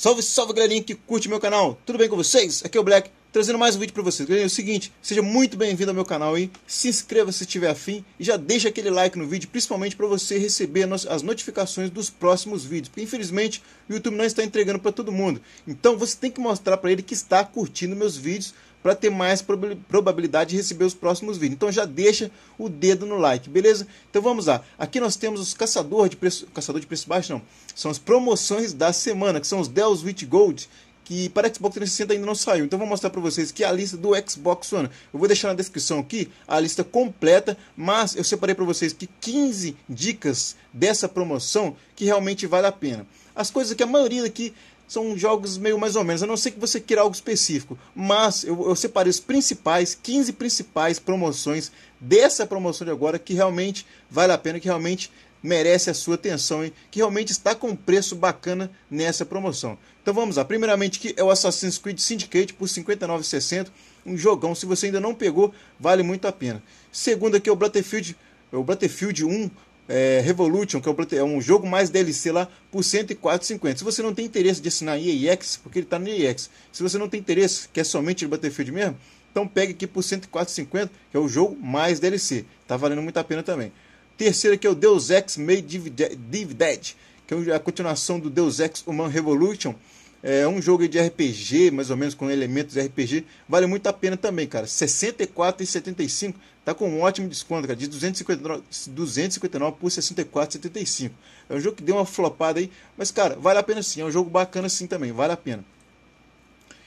Salve, salve galerinha que curte meu canal, tudo bem com vocês? Aqui é o Black, trazendo mais um vídeo para vocês. Galerinha, é o seguinte, seja muito bem-vindo ao meu canal e se inscreva se estiver afim e já deixa aquele like no vídeo, principalmente para você receber as notificações dos próximos vídeos, porque infelizmente o YouTube não está entregando para todo mundo. Então você tem que mostrar para ele que está curtindo meus vídeos para ter mais probabilidade de receber os próximos vídeos. Então já deixa o dedo no like, beleza? Então vamos lá. Aqui nós temos os caçadores de preço, caçador de preço baixo não. São as promoções da semana, que são os Dell Switch Gold, que para Xbox 360 ainda não saiu. Então vou mostrar para vocês que a lista do Xbox One. Eu vou deixar na descrição aqui a lista completa, mas eu separei para vocês que 15 dicas dessa promoção que realmente vale a pena. As coisas que a maioria aqui são jogos meio mais ou menos, a não ser que você queira algo específico. Mas eu, eu separei os principais, 15 principais promoções dessa promoção de agora que realmente vale a pena, que realmente merece a sua atenção, e que realmente está com preço bacana nessa promoção. Então vamos lá, primeiramente que é o Assassin's Creed Syndicate por 59,60, um jogão, se você ainda não pegou, vale muito a pena. Segundo aqui é o Battlefield, é o Battlefield 1 é, Revolution, que é um é jogo mais DLC lá, por 104,50. Se você não tem interesse de assinar EAX, porque ele está no EAX, se você não tem interesse, que é somente de Battlefield mesmo, então pegue aqui por 104,50, que é o jogo mais DLC. Tá valendo muito a pena também. Terceiro que é o Deus Ex Made Divided, que é a continuação do Deus Ex Human Revolution, é um jogo de RPG, mais ou menos com elementos RPG, vale muito a pena também, cara. 64 e tá com um ótimo desconto, cara, de 259, 259 por 64,75. É um jogo que deu uma flopada aí, mas cara, vale a pena sim, é um jogo bacana sim também, vale a pena.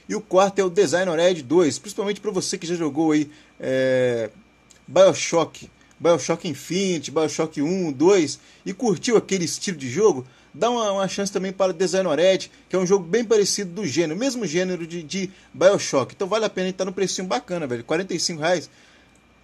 E o quarto é o Designer Ed 2, principalmente para você que já jogou aí é, BioShock, BioShock Infinite, BioShock 1, 2 e curtiu aquele estilo de jogo dá uma, uma chance também para Desanored, que é um jogo bem parecido do gênero, mesmo gênero de, de Bioshock. Então vale a pena, estar tá no precinho bacana, velho. 45 reais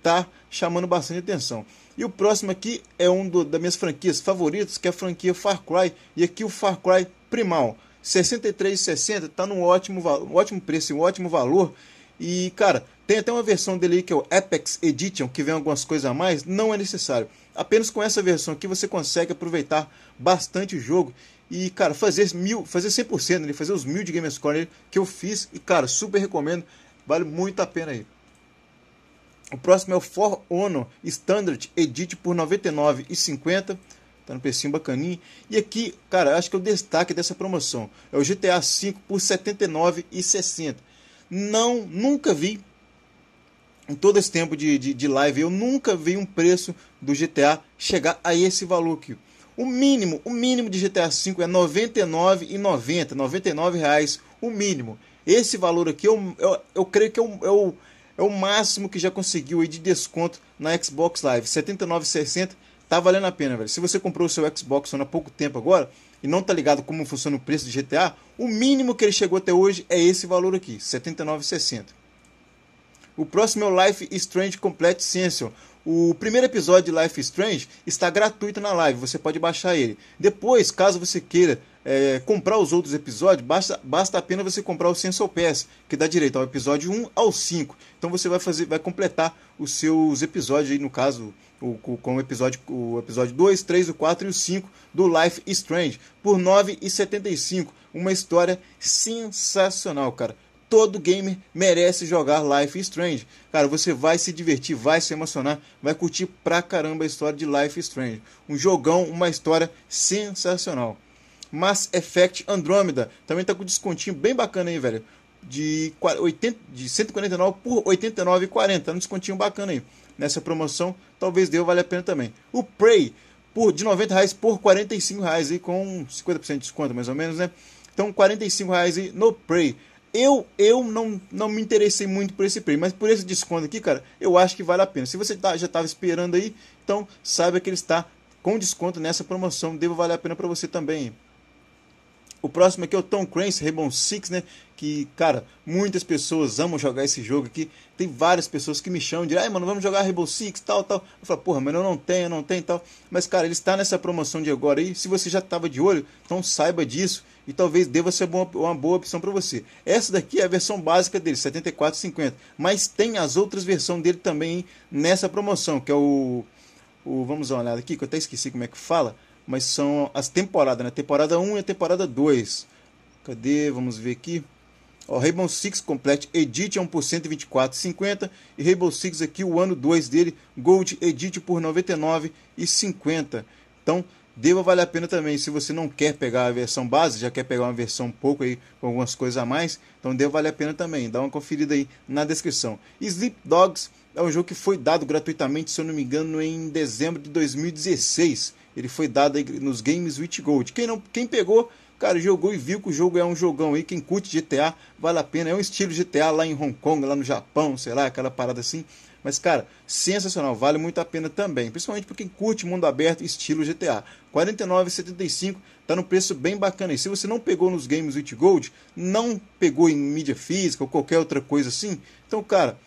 tá chamando bastante atenção. E o próximo aqui é um do, das minhas franquias favoritas, que é a franquia Far Cry, e aqui o Far Cry Primal. 63,60 está num ótimo, ótimo preço, um ótimo valor. E, cara, tem até uma versão dele aí que é o Apex Edition, que vem algumas coisas a mais, não é necessário apenas com essa versão aqui você consegue aproveitar bastante o jogo e, cara, fazer mil, fazer 100% nele, né? fazer os mil de Game Score que eu fiz e, cara, super recomendo, vale muito a pena aí. O próximo é o For Honor Standard Edit por R$ 99,50. Tá no precinho bacaninho. E aqui, cara, acho que é o destaque dessa promoção é o GTA V por R$ 79,60. Não, nunca vi em todo esse tempo de, de, de, live, eu nunca vi um preço do GTA chegar a esse valor aqui. O mínimo, o mínimo de GTA V é R$ 99,90, R$ reais o mínimo. Esse valor aqui, eu, é eu, eu creio que é o, é, o, é o máximo que já conseguiu aí de desconto na Xbox Live. R$ 79,60 tá valendo a pena, velho. Se você comprou o seu Xbox há pouco tempo agora e não tá ligado como funciona o preço do GTA, o mínimo que ele chegou até hoje é esse valor aqui, R$ 79,60. O próximo é o Life Strange Complete Sension. O primeiro episódio de Life Strange está gratuito na live, você pode baixar ele. Depois, caso você queira é, comprar os outros episódios, basta, basta apenas você comprar o Sensor Pass, que dá direito ao episódio 1 ao 5. Então você vai fazer, vai completar os seus episódios aí, no caso, o, com o episódio, o episódio 2, 3, o 4 e o 5 do Life Strange, por R$ 9,75. Uma história sensacional, cara todo gamer merece jogar Life is Strange. Cara, você vai se divertir, vai se emocionar, vai curtir pra caramba a história de Life is Strange. Um jogão, uma história sensacional. Mass Effect Andromeda também tá com descontinho bem bacana aí, velho. De, 80, de 149 por 89,40. Tá um descontinho bacana aí. Nessa promoção, talvez deu, vale a pena também. O Prey, por, de 90 reais por 45 reais aí, com 50% de desconto mais ou menos, né? Então, 45 reais aí no Prey. Eu, eu não, não me interessei muito por esse prêmio, mas por esse desconto aqui, cara, eu acho que vale a pena. Se você tá, já estava esperando aí, então saiba que ele está com desconto nessa promoção. Deve valer a pena para você também. O próximo aqui é o Tom Clancy Rainbow Six, né? Que, cara, muitas pessoas amam jogar esse jogo aqui. Tem várias pessoas que me chamam de, ai, mano, vamos jogar Rainbow Six, tal, tal. Eu falo, porra, mas eu não tenho, eu não tenho, tal. Mas, cara, ele está nessa promoção de agora aí. Se você já estava de olho, então saiba disso e talvez deva ser uma, uma boa opção para você. Essa daqui é a versão básica dele, 74,50, mas tem as outras versões dele também nessa promoção, que é o, o vamos dar uma olhada aqui, que eu até esqueci como é que fala, mas são as temporadas, né? Temporada 1 e a temporada 2. Cadê? Vamos ver aqui. o Rainbow Six Complete Edit é 1 por 124,50 e Rainbow Six aqui o ano 2 dele, Gold Edit por 99,50. Então, Deva vale a pena também, se você não quer pegar a versão base, já quer pegar uma versão um pouco aí com algumas coisas a mais, então Deva vale a pena também, dá uma conferida aí na descrição. Sleep Dogs é um jogo que foi dado gratuitamente, se eu não me engano, em dezembro de 2016. Ele foi dado nos Games with Gold. Quem não, quem pegou, cara, jogou e viu que o jogo é um jogão aí, quem curte GTA, vale a pena, é um estilo GTA lá em Hong Kong, lá no Japão, sei lá, aquela parada assim. Mas, cara, sensacional, vale muito a pena também, principalmente para quem curte mundo aberto estilo GTA. R$ 49,75 tá no preço bem bacana. E se você não pegou nos games with gold, não pegou em mídia física ou qualquer outra coisa assim, então, cara,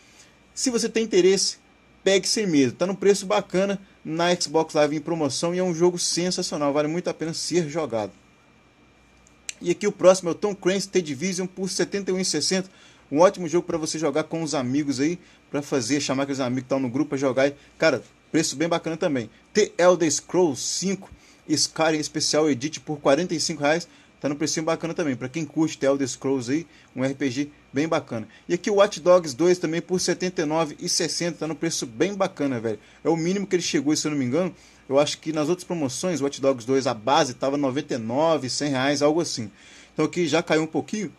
se você tem interesse, pegue sem medo. Tá no preço bacana na Xbox Live em promoção e é um jogo sensacional, vale muito a pena ser jogado. E aqui o próximo é o Tom Clancy The Division por R$ 71,60 um ótimo jogo para você jogar com os amigos aí, para fazer, chamar aqueles amigos que estão no grupo para jogar. E, cara, preço bem bacana também. The Elder Scrolls 5 Skyrim Especial Edit por R$ 45 reais. Tá no precinho bacana também. Para quem curte The Elder Scrolls aí, um RPG bem bacana. E aqui o Watch Dogs 2 também por R$79,60. 79,60. Tá no preço bem bacana, velho. É o mínimo que ele chegou, se eu não me engano. Eu acho que nas outras promoções, o Watch Dogs 2, a base tava R$ 99, reais, algo assim. Então aqui já caiu um pouquinho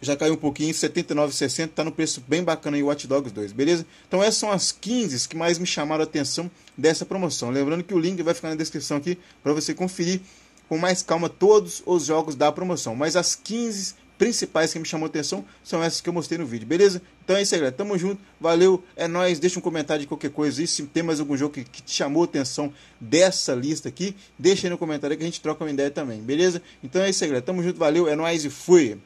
já caiu um pouquinho, 79,60, tá no preço bem bacana aí o Watch Dogs 2, beleza? Então essas são as 15 que mais me chamaram a atenção dessa promoção. Lembrando que o link vai ficar na descrição aqui para você conferir com mais calma todos os jogos da promoção, mas as 15 principais que me chamou a atenção são essas que eu mostrei no vídeo, beleza? Então é isso aí, galera. Tamo junto, valeu, é nóis. Deixa um comentário de qualquer coisa. aí, se tem mais algum jogo que, que te chamou a atenção dessa lista aqui, deixa aí no comentário que a gente troca uma ideia também, beleza? Então é isso aí, galera. Tamo junto, valeu, é nóis e fui!